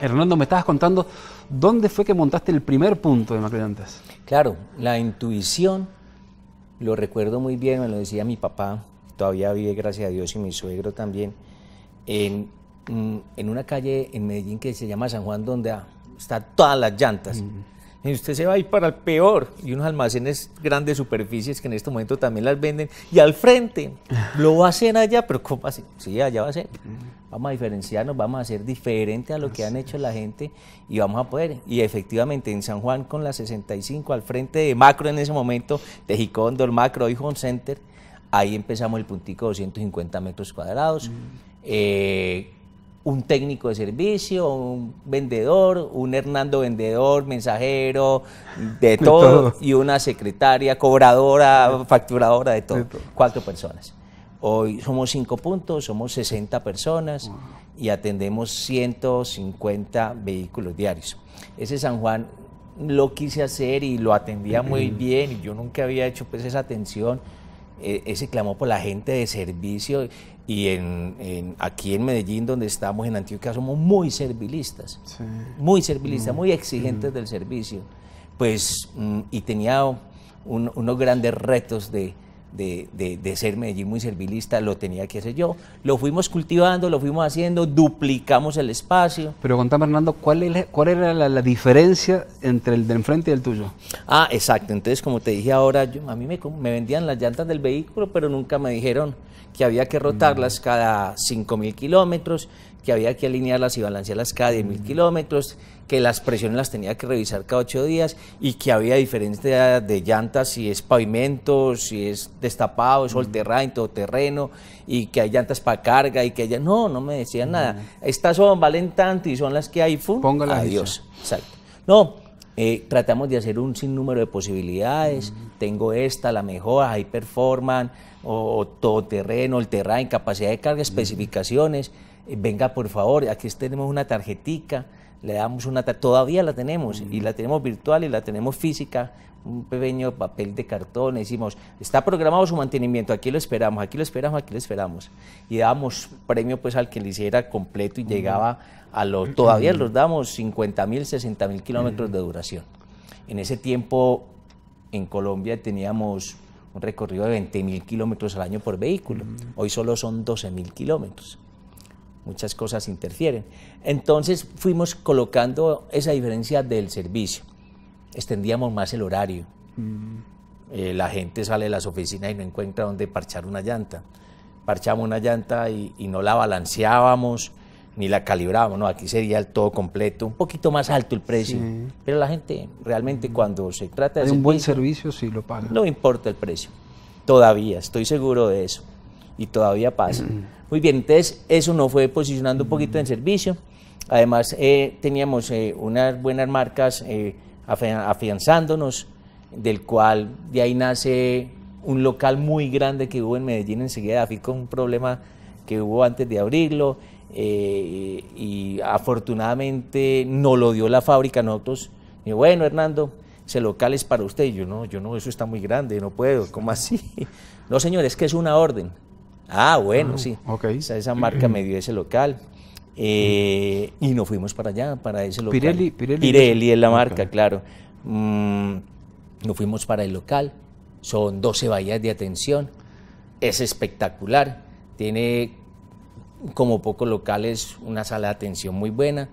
Hernando, me estabas contando dónde fue que montaste el primer punto de Macriantas. Claro, la intuición, lo recuerdo muy bien, me lo decía mi papá, todavía vive, gracias a Dios, y mi suegro también, en, mm, una calle en Medellín que se llama San Juan, donde ah, están todas las llantas. Mm. Y usted se va a ir para el peor. Y unos almacenes grandes superficies que en este momento también las venden. Y al frente, lo hacen allá, pero ¿cómo Sí, allá va a ser. Vamos a diferenciarnos, vamos a ser diferente a lo que han hecho la gente y vamos a poder. Y efectivamente, en San Juan con la 65, al frente de Macro en ese momento, de Macro, y Home Center, ahí empezamos el puntico de 250 metros cuadrados. Mm. Eh, un técnico de servicio, un vendedor, un Hernando vendedor, mensajero, de todo, y una secretaria, cobradora, facturadora, de todo. Cuatro personas. Hoy somos cinco puntos, somos 60 personas y atendemos 150 vehículos diarios. Ese San Juan lo quise hacer y lo atendía mm. muy bien y yo nunca había hecho pues esa atención eh, ese clamor por la gente de servicio y en, aquí en Medellín, donde estamos, en Antioquia, somos muy servilistas, muy servilistas, mm. muy exigentes mm. del servicio. Pues, mm, y tenía unos grandes retos de, de, de, ser Medellín muy servilista, lo tenía que hacer yo. Lo fuimos cultivando, lo fuimos haciendo, duplicamos el espacio. Pero contame, Hernando, ¿cuál, cuál era la, diferencia entre el de enfrente y el tuyo? Ah, exacto. Entonces, como te dije ahora, yo, a mí me, me, vendían las llantas del vehículo, pero nunca me dijeron que había que rotarlas mm. cada 5.000 kilómetros, que había que alinearlas y balancearlas cada 10.000 kilómetros, que las presiones las tenía que revisar cada 8 días y que había diferencia de llantas, si es pavimento, si es destapado, es all-terrain, todoterreno, y que hay llantas para carga y que ya No, no me decían nada. Estas son, valen tanto y son las que hay, fun, adiós. Exacto. No, eh, tratamos de hacer un sinnúmero de posibilidades. Tengo esta, la mejor, high performan o, todoterreno, el terrain, capacidad de carga, especificaciones. Eh, venga por favor, aquí tenemos una tarjetica, le damos una, todavía la tenemos, y la tenemos virtual y la tenemos física, un pequeño papel de cartón, decimos, está programado su mantenimiento, aquí lo esperamos, aquí lo esperamos, aquí lo esperamos. Y damos premio pues al que le hiciera completo y llegaba a los, todavía los damos 50 mil, 60 mil kilómetros de duración. En ese tiempo en Colombia teníamos un recorrido de 20 mil kilómetros al año por vehículo, hoy solo son 12 mil kilómetros muchas cosas interfieren. Entonces fuimos colocando esa diferencia del servicio, extendíamos más el horario. Mm. Eh, la gente sale de las oficinas y no encuentra dónde parchar una llanta. Parchamos una llanta y, no la balanceábamos ni la calibrábamos, no, aquí sería el todo completo, un poquito más alto el precio, pero la gente realmente mm. cuando se trata de... un buen servicio sí lo paga. No importa el precio, todavía, estoy seguro de eso y todavía pasa. Muy bien, entonces eso nos fue posicionando un poquito en servicio. Además, eh, teníamos eh, unas buenas marcas eh, afianzándonos, del cual de ahí nace un local muy grande que hubo en Medellín enseguida, fui con un problema que hubo antes de abrirlo y afortunadamente no lo dio la fábrica, nosotros, y bueno Hernando, ese local es para usted, yo no, yo no, eso está muy grande, no puedo, ¿cómo así? No señores, que es una orden, Ah, bueno, sí. Ah, ok. esa marca me dio ese local. Eh, y nos fuimos para allá, para ese local. Pirelli, Pirelli, es la marca, claro. Mm, nos fuimos para el local. Son 12 vallas de atención. Es espectacular. Tiene como pocos locales una sala de atención muy buena.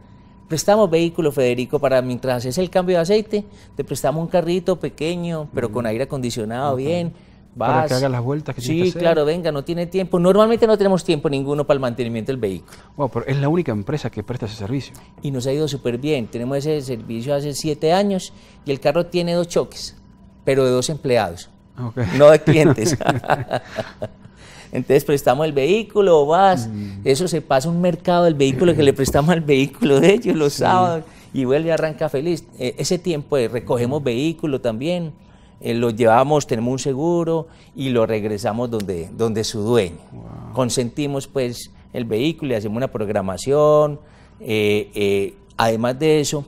Prestamos vehículo, Federico, para mientras haces el cambio de aceite, te prestamos un carrito pequeño, pero con aire acondicionado, bien para que haga las vueltas que Sí, que claro, venga, no tiene tiempo. Normalmente no tenemos tiempo ninguno para el mantenimiento del vehículo. Wow, pero es la única empresa que presta ese servicio. Y nos ha ido súper bien. Tenemos ese servicio hace siete años y el carro tiene dos choques, pero de dos empleados, no de clientes. Entonces prestamos el vehículo, vas, mm. eso se pasa un mercado del vehículo que le prestamos al vehículo de ellos los sábados y vuelve arranca feliz. E, ese tiempo recogemos vehículo también eh, lo llevamos, tenemos un seguro y lo regresamos donde, donde su dueño. Consentimos pues el vehículo y hacemos una programación. Eh, eh, además de eso,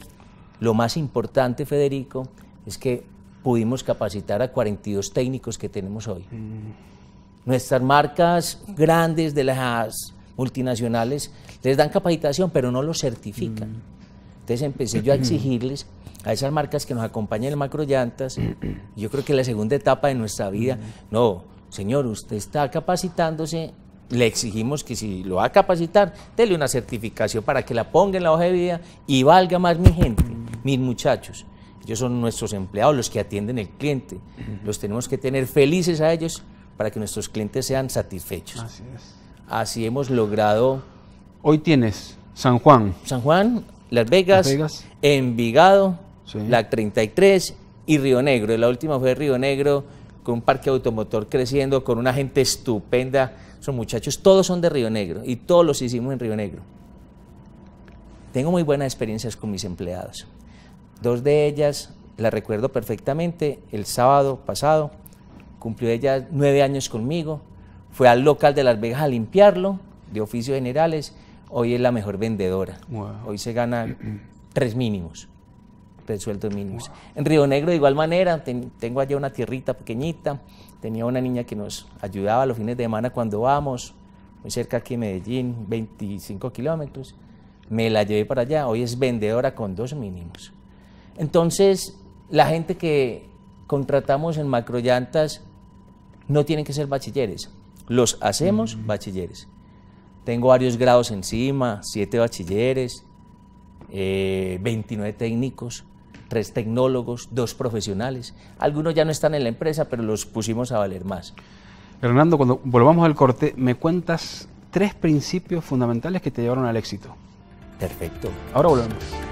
lo más importante, Federico, es que pudimos capacitar a 42 técnicos que tenemos hoy. Nuestras marcas grandes de las multinacionales les dan capacitación, pero no lo certifican. Mm. Entonces empecé yo a exigirles a esas marcas que nos acompañan el macro llantas, yo creo que la segunda etapa de nuestra vida, no, señor, usted está capacitándose, le exigimos que si lo va a capacitar, déle una certificación para que la ponga en la hoja de vida y valga más mi gente, mis muchachos. Ellos son nuestros empleados, los que atienden el cliente. Los tenemos que tener felices a ellos para que nuestros clientes sean satisfechos. Así es. Así hemos logrado. Hoy tienes San Juan. San Juan, las Vegas, Envigado, la 33 y Río Negro. La última fue Río Negro con un parque automotor creciendo, con una gente estupenda. Son muchachos, todos son de Río Negro y todos los hicimos en Río Negro. Tengo muy buenas experiencias con mis empleados. Dos de ellas la recuerdo perfectamente. El sábado pasado cumplió ella nueve años conmigo. Fue al local de Las Vegas a limpiarlo, de oficios generales, hoy es la mejor vendedora. Hoy se gana tres mínimos, tres sueldos mínimos. En Río Negro de igual manera, tengo allá una tierrita pequeñita, tenía una niña que nos ayudaba los fines de semana cuando vamos, muy cerca aquí en Medellín, 25 kilómetros, me la llevé para allá, hoy es vendedora con dos mínimos. Entonces, la gente que contratamos en Macroyantas no tienen que ser bachilleres, los hacemos bachilleres. Tengo varios grados encima, siete bachilleres, 29 eh, técnicos, tres tecnólogos, dos profesionales. Algunos ya no están en la empresa, pero los pusimos a valer más. Hernando, cuando volvamos al corte, me cuentas tres principios fundamentales que te llevaron al éxito. Perfecto. Ahora volvemos.